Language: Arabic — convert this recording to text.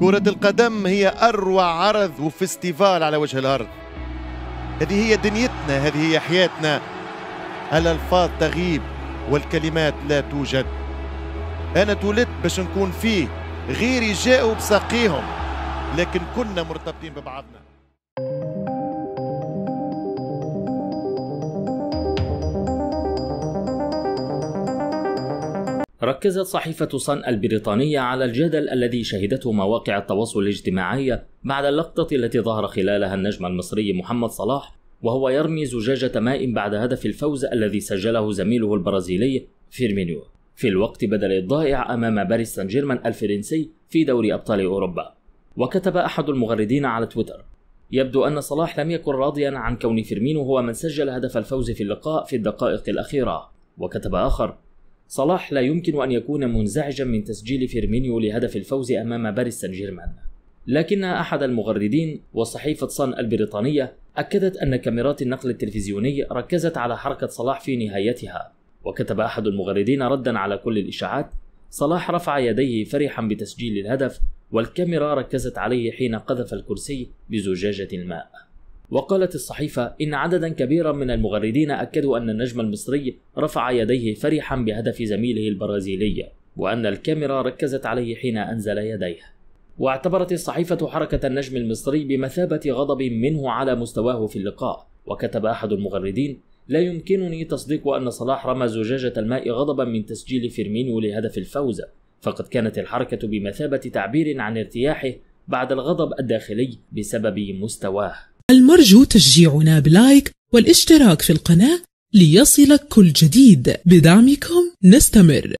كرة القدم هي أروع عرض وفستيفال على وجه الأرض هذه هي دنيتنا هذه هي حياتنا الألفاظ تغيب والكلمات لا توجد أنا تولدت باش نكون فيه غيري جاءوا بساقيهم لكن كنا مرتبطين ببعضنا ركزت صحيفة صن البريطانية على الجدل الذي شهدته مواقع التواصل الاجتماعي بعد اللقطة التي ظهر خلالها النجم المصري محمد صلاح وهو يرمي زجاجة ماء بعد هدف الفوز الذي سجله زميله البرازيلي فيرمينيو في الوقت بدل الضائع أمام باريس سان جيرمان الفرنسي في دوري أبطال أوروبا وكتب أحد المغردين على تويتر يبدو أن صلاح لم يكن راضيا عن كون فيرمينو هو من سجل هدف الفوز في اللقاء في الدقائق الأخيرة وكتب آخر صلاح لا يمكن أن يكون منزعجا من تسجيل فيرمينيو لهدف الفوز أمام باريس سان جيرمان لكن أحد المغردين وصحيفة صن البريطانية أكدت أن كاميرات النقل التلفزيوني ركزت على حركة صلاح في نهايتها وكتب أحد المغردين ردا على كل الإشاعات صلاح رفع يديه فرحا بتسجيل الهدف والكاميرا ركزت عليه حين قذف الكرسي بزجاجة الماء وقالت الصحيفة إن عددا كبيرا من المغردين أكدوا أن النجم المصري رفع يديه فرحا بهدف زميله البرازيلي وأن الكاميرا ركزت عليه حين أنزل يديه واعتبرت الصحيفة حركة النجم المصري بمثابة غضب منه على مستواه في اللقاء وكتب أحد المغردين لا يمكنني تصديق أن صلاح رمى زجاجة الماء غضبا من تسجيل فيرمينيو لهدف الفوز فقد كانت الحركة بمثابة تعبير عن ارتياحه بعد الغضب الداخلي بسبب مستواه المرجو تشجيعنا بلايك والاشتراك في القناة ليصلك كل جديد بدعمكم نستمر